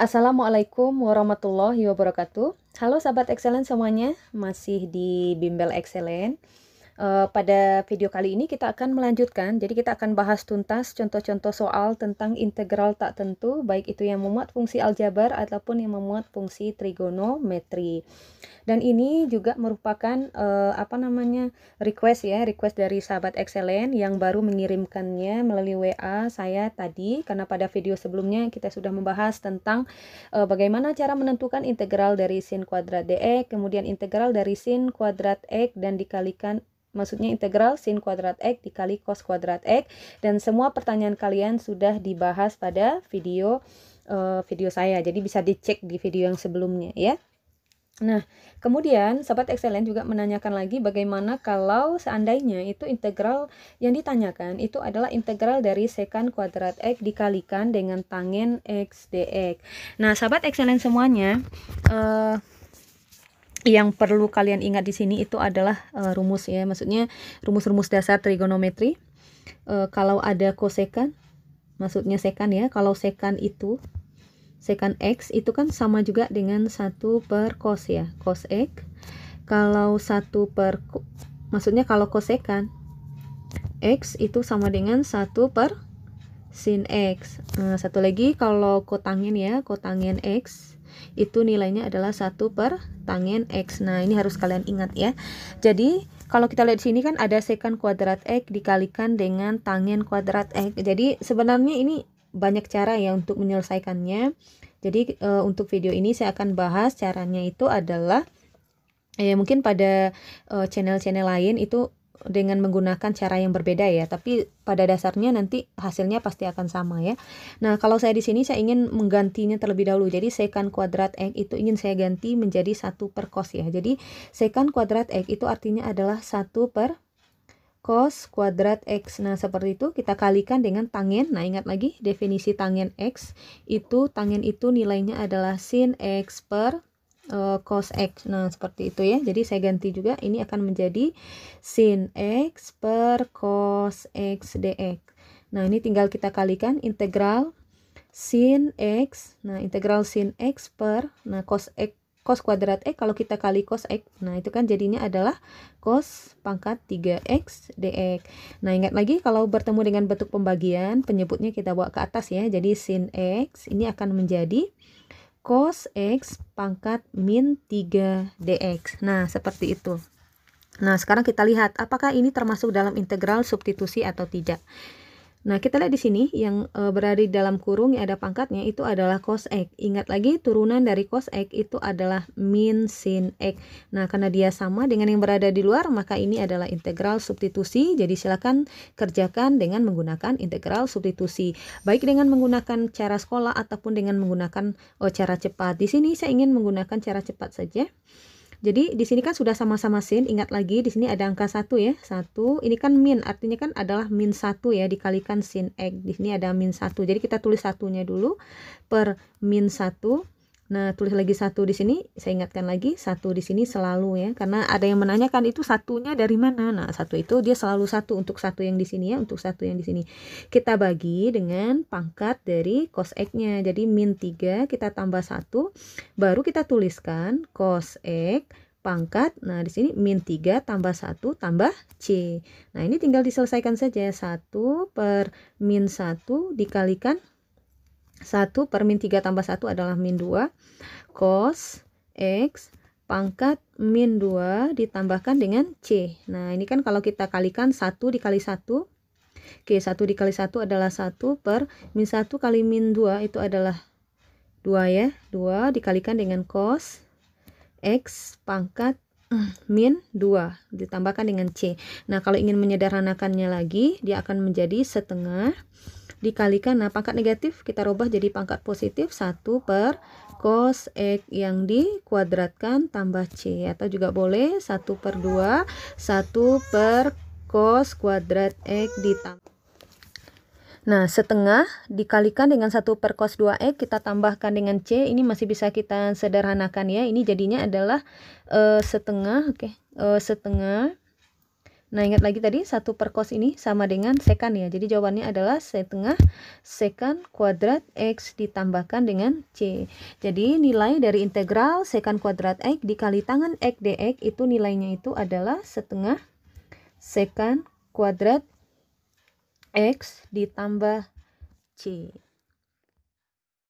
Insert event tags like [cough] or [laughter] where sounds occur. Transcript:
Assalamualaikum warahmatullahi wabarakatuh. Halo sahabat excellent semuanya, masih di Bimbel Excellent. Eh, pada video kali ini kita akan melanjutkan. Jadi kita akan bahas tuntas contoh-contoh soal tentang integral tak tentu, baik itu yang memuat fungsi aljabar ataupun yang memuat fungsi trigonometri. Dan ini juga merupakan uh, apa namanya request ya, request dari sahabat excellent yang baru mengirimkannya melalui WA saya tadi karena pada video sebelumnya kita sudah membahas tentang uh, bagaimana cara menentukan integral dari sin kuadrat dx, kemudian integral dari sin kuadrat x dan dikalikan maksudnya integral sin kuadrat x dikali cos kuadrat x dan semua pertanyaan kalian sudah dibahas pada video uh, video saya jadi bisa dicek di video yang sebelumnya ya Nah, kemudian sahabat excellent juga menanyakan lagi bagaimana kalau seandainya itu integral yang ditanyakan itu adalah integral dari sekan kuadrat x dikalikan dengan tangen x dx. Nah, sahabat excellent semuanya, uh, yang perlu kalian ingat di sini itu adalah uh, rumus ya, maksudnya rumus-rumus dasar trigonometri. Uh, kalau ada kosekan, maksudnya sekan ya, kalau sekan itu sekan x itu kan sama juga dengan satu per cos ya, cos x. Kalau satu per maksudnya kalau kosekan x itu sama dengan satu per sin X. Nah, satu lagi kalau kotangen ya, kotangen X itu nilainya adalah satu per tangen X. Nah, ini harus kalian ingat ya. Jadi, kalau kita lihat di sini kan ada sekan kuadrat X dikalikan dengan tangen kuadrat X. Jadi, sebenarnya ini banyak cara ya untuk menyelesaikannya. Jadi, e, untuk video ini saya akan bahas caranya itu adalah ya mungkin pada eh, channel-channel e, lain itu dengan menggunakan cara yang berbeda ya, tapi pada dasarnya nanti hasilnya pasti akan sama ya. Nah, kalau saya di sini saya ingin menggantinya terlebih dahulu. Jadi sekan kuadrat x itu ingin saya ganti menjadi satu per cos ya. Jadi sekan kuadrat x itu artinya adalah satu per cos kuadrat x. Nah, seperti itu kita kalikan dengan tangen. Nah, ingat lagi definisi tangen x itu tangen itu nilainya adalah sin x per uh, cos x nah seperti itu ya jadi saya ganti juga ini akan menjadi sin x per cos x dx nah ini tinggal kita kalikan integral sin x nah integral sin x per nah cos x cos kuadrat x kalau kita kali cos x nah itu kan jadinya adalah cos pangkat 3x dx nah ingat lagi kalau bertemu dengan bentuk pembagian penyebutnya kita bawa ke atas ya jadi sin x ini akan menjadi cos x pangkat min 3 dx. Nah, seperti itu. Nah, sekarang kita lihat apakah ini termasuk dalam integral substitusi atau tidak. Nah, kita lihat di sini yang e, berada di dalam kurung yang ada pangkatnya itu adalah cos x. Ingat lagi turunan dari cos x itu adalah min sin x. Nah, karena dia sama dengan yang berada di luar, maka ini adalah integral substitusi. Jadi silakan kerjakan dengan menggunakan integral substitusi, baik dengan menggunakan cara sekolah ataupun dengan menggunakan oh, cara cepat. Di sini saya ingin menggunakan cara cepat saja. Jadi di sini kan sudah sama-sama sin. Ingat lagi di sini ada angka satu ya. satu. Ini kan min, artinya kan adalah min satu ya dikalikan sin x. Di sini ada min satu. Jadi kita tulis satunya dulu per min satu. Nah, tulis lagi satu di sini, saya ingatkan lagi, satu di sini selalu ya, karena ada yang menanyakan itu satunya dari mana. Nah, satu itu dia selalu satu untuk satu yang di sini ya, untuk satu yang di sini. Kita bagi dengan pangkat dari cos X-nya, jadi min 3 kita tambah satu baru kita tuliskan cos X pangkat, nah di sini min 3 tambah satu tambah C. Nah ini tinggal diselesaikan saja, 1 per min 1 dikalikan 1 per min 3 tambah 1 adalah min 2 cos X pangkat min 2 ditambahkan dengan C nah ini kan kalau kita kalikan 1 dikali 1 Oke 1 dikali 1 adalah 1 per min 1 kali min 2 itu adalah 2 ya 2 dikalikan dengan cos X pangkat [clears throat] min 2 ditambahkan dengan C nah kalau ingin menyederhanakannya lagi dia akan menjadi setengah dikalikan. Nah, pangkat negatif kita rubah jadi pangkat positif 1 per cos X yang dikuadratkan tambah C. Atau juga boleh 1 per 2, 1 per cos kuadrat X ditambah. Nah, setengah dikalikan dengan 1 per cos 2x, kita tambahkan dengan C. Ini masih bisa kita sederhanakan ya. Ini jadinya adalah uh, setengah, oke, okay. uh, eh, setengah Nah, ingat lagi tadi, satu per cos ini sama dengan sekan ya. Jadi jawabannya adalah setengah sekan kuadrat X ditambahkan dengan C. Jadi nilai dari integral sekan kuadrat X dikali tangan X dx itu nilainya itu adalah setengah sekan kuadrat X ditambah C.